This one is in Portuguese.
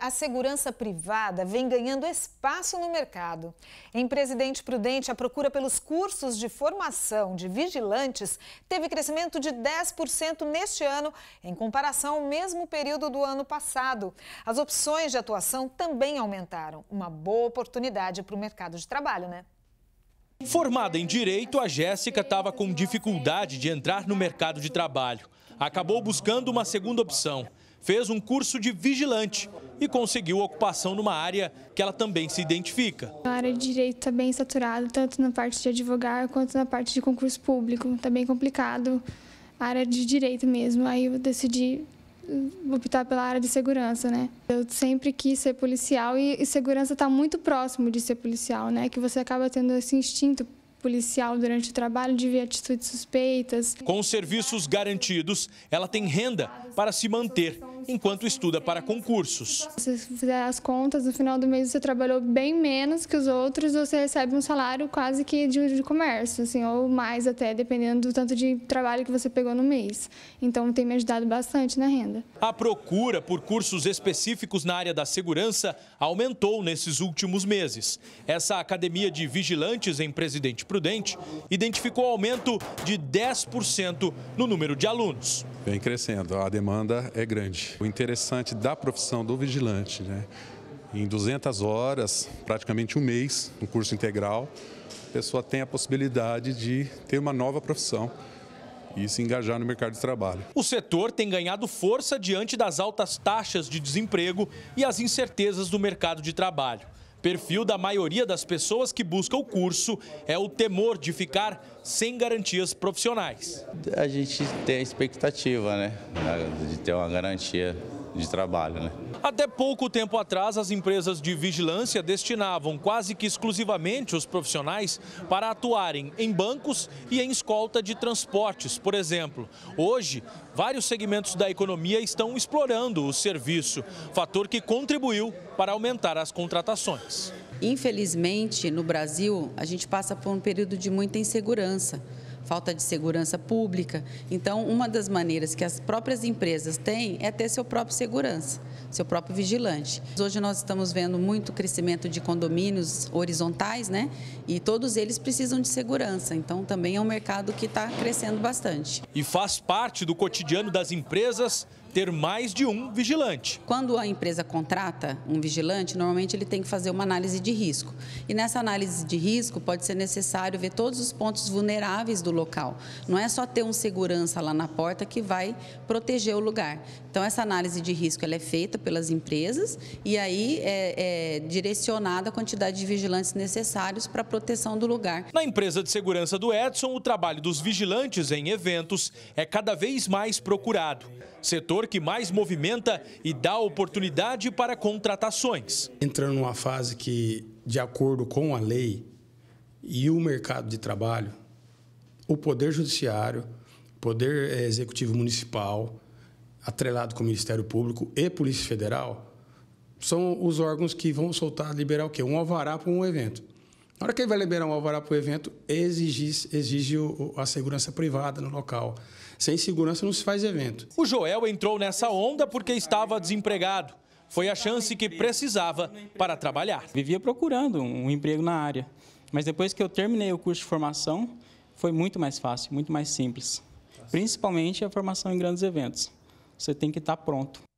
a segurança privada vem ganhando espaço no mercado. Em Presidente Prudente, a procura pelos cursos de formação de vigilantes teve crescimento de 10% neste ano, em comparação ao mesmo período do ano passado. As opções de atuação também aumentaram. Uma boa oportunidade para o mercado de trabalho, né? Formada em Direito, a Jéssica estava com dificuldade de entrar no mercado de trabalho. Acabou buscando uma segunda opção fez um curso de vigilante e conseguiu ocupação numa área que ela também se identifica. A área de direito está bem saturada, tanto na parte de advogar quanto na parte de concurso público. Está bem complicado a área de direito mesmo. Aí eu decidi uh, optar pela área de segurança, né? Eu sempre quis ser policial e, segurança está muito próximo de ser policial, né? Que você acaba tendo esse instinto policial durante o trabalho de ver atitudes suspeitas. Com os serviços garantidos, ela tem renda para se manter enquanto estuda para concursos. Se você fizer as contas, no final do mês você trabalhou bem menos que os outros, você recebe um salário quase que de, de comércio, assim, ou mais até, dependendo do tanto de trabalho que você pegou no mês. Então tem me ajudado bastante na renda. A procura por cursos específicos na área da segurança aumentou nesses últimos meses. Essa academia de vigilantes em Presidente Prudente identificou aumento de 10% no número de alunos. Vem crescendo, a demanda é grande. O interessante da profissão do vigilante, né? Em 200 horas, praticamente um mês, um curso integral, a pessoa tem a possibilidade de ter uma nova profissão e se engajar no mercado de trabalho. O setor tem ganhado força diante das altas taxas de desemprego e as incertezas do mercado de trabalho. Perfil da maioria das pessoas que busca o curso é o temor de ficar sem garantias profissionais. A gente tem a expectativa, né, de ter uma garantia de trabalho. Né? Até pouco tempo atrás, as empresas de vigilância destinavam quase que exclusivamente os profissionais para atuarem em bancos e em escolta de transportes, por exemplo. Hoje, vários segmentos da economia estão explorando o serviço, fator que contribuiu para aumentar as contratações. Infelizmente, no Brasil, a gente passa por um período de muita insegurança falta de segurança pública. Então, uma das maneiras que as próprias empresas têm é ter seu próprio segurança, seu próprio vigilante. Hoje nós estamos vendo muito crescimento de condomínios horizontais, né? E todos eles precisam de segurança. Então, também é um mercado que está crescendo bastante. E faz parte do cotidiano das empresas ter mais de um vigilante. Quando a empresa contrata um vigilante, normalmente ele tem que fazer uma análise de risco. E nessa análise de risco pode ser necessário ver todos os pontos vulneráveis do local. Não é só ter um segurança lá na porta que vai proteger o lugar. Então essa análise de risco ela é feita pelas empresas e aí é, é direcionada a quantidade de vigilantes necessários para a proteção do lugar. Na empresa de segurança do Edson, o trabalho dos vigilantes em eventos é cada vez mais procurado. Setor setor que mais movimenta e dá oportunidade para contratações. Entrando numa fase que, de acordo com a lei e o mercado de trabalho, o Poder Judiciário, Poder eh, Executivo Municipal, atrelado com o Ministério Público e Polícia Federal, são os órgãos que vão soltar, liberar o quê? Um alvará para um evento. Na hora que ele vai liberar um alvará para o evento, exige, exige a segurança privada no local. Sem segurança não se faz evento. O Joel entrou nessa onda porque estava desempregado. Foi a chance que precisava para trabalhar. Vivia procurando um emprego na área. Mas depois que eu terminei o curso de formação, foi muito mais fácil, muito mais simples. Principalmente a formação em grandes eventos. Você tem que estar tá pronto.